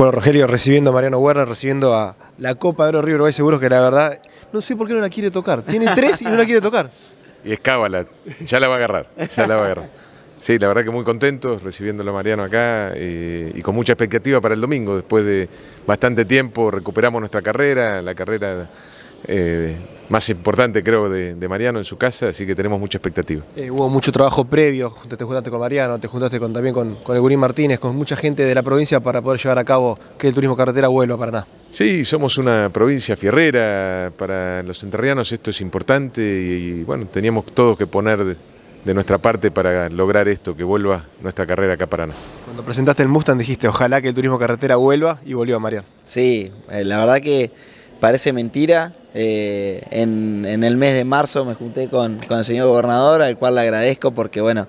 Bueno, Rogelio, recibiendo a Mariano Guerra, recibiendo a la Copa de Oro River Uruguay, seguro que la verdad, no sé por qué no la quiere tocar. Tiene tres y no la quiere tocar. Y es ya la va a agarrar, ya la va a agarrar. Sí, la verdad que muy contentos recibiéndolo a Mariano acá eh, y con mucha expectativa para el domingo. Después de bastante tiempo recuperamos nuestra carrera, la carrera eh, más importante, creo, de, Mariano en su casa, así que tenemos mucha expectativa. Eh, hubo mucho trabajo previo, te, juntaste con Mariano, te juntaste también con, con el Gurín Martínez, con mucha gente de la provincia para poder llevar a cabo que el turismo carretera vuelva a Paraná. Sí, somos una provincia fierrera, para los enterrianos esto es importante y, bueno, teníamos todo que poner de, nuestra parte para lograr esto, que vuelva nuestra carrera acá a Paraná. Cuando presentaste el Mustang dijiste, ojalá que el turismo carretera vuelva y volvió a Mariano. Sí, eh, la verdad que parece mentira, eh, en, el mes de marzo me junté con, el señor gobernador, al cual le agradezco porque, bueno,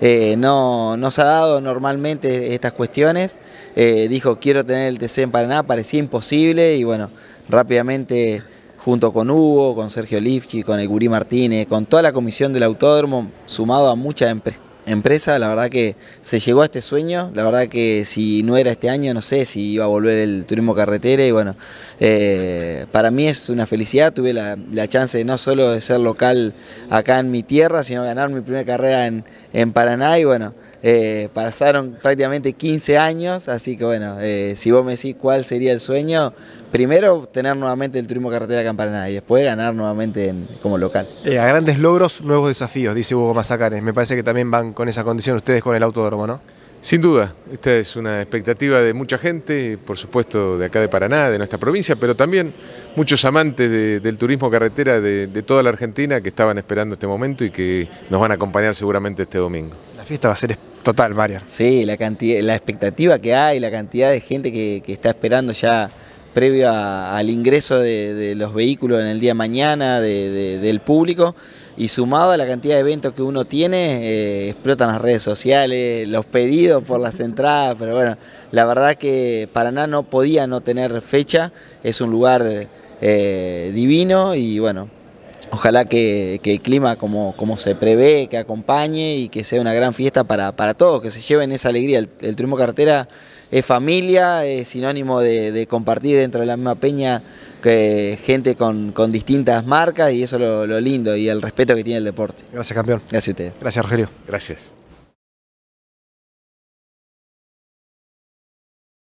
eh, no se ha dado normalmente estas cuestiones. Eh, dijo, quiero tener el TC en Paraná, parecía imposible y, bueno, rápidamente junto con Hugo, con Sergio Lifchi, con el Martínez, con toda la comisión del autódromo, sumado a muchas empresas empresa, la verdad que se llegó a este sueño, la verdad que si no era este año, no sé si iba a volver el turismo carretera y bueno, eh, para mí es una felicidad, tuve la, chance de no solo de ser local acá en mi tierra, sino ganar mi primera carrera en, en Paraná y bueno, eh, pasaron prácticamente 15 años, así que bueno, eh, si vos me decís cuál sería el sueño, primero tener nuevamente el turismo carretera Paraná y después ganar nuevamente como local. Eh, a grandes logros, nuevos desafíos, dice Hugo Mazacanes. Me parece que también van con esa condición ustedes con el autódromo, ¿no? Sin duda, esta es una expectativa de mucha gente, por supuesto de acá de Paraná, de nuestra provincia, pero también muchos amantes del turismo carretera de, toda la Argentina que estaban esperando este momento y que nos van a acompañar seguramente este domingo. La fiesta va a ser Total, varios Sí, la cantidad, la expectativa que hay, la cantidad de gente que, está esperando ya previo al ingreso de, los vehículos en el día mañana del público y sumado a la cantidad de eventos que uno tiene, eh, explotan las redes sociales, los pedidos por las entradas, pero bueno, la verdad que Paraná no podía no tener fecha, es un lugar eh, divino y bueno, ojalá que, el clima como, como, se prevé, que acompañe y que sea una gran fiesta para, todos, que se lleven esa alegría. El, turismo carretera es familia, es sinónimo de, compartir dentro de la misma peña eh, gente con, distintas marcas y eso es lo, lindo y el respeto que tiene el deporte. Gracias, campeón. Gracias a ustedes. Gracias, Rogelio. Gracias.